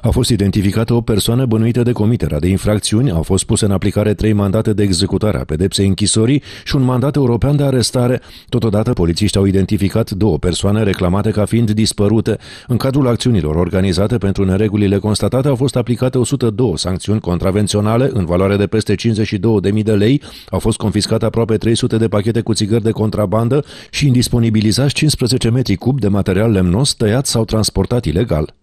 A fost identificată o persoană bănuită de comiterea de infracțiuni, au fost puse în aplicare trei mandate de executare a pedepsei închisorii și un mandat european de arestare. Totodată, polițiștii au identificat două persoane reclamate ca fiind dispărute. În cadrul acțiunilor organizate pentru neregulile constatate au fost aplicate 102 sancțiuni contravenționale în valoare de peste 52.000 de lei, au fost confiscate aproape 300 de pachete cu țigări de contrabandă și indisponibilizați 15 metri cub de material lemnos tăiat sau transportat ilegal.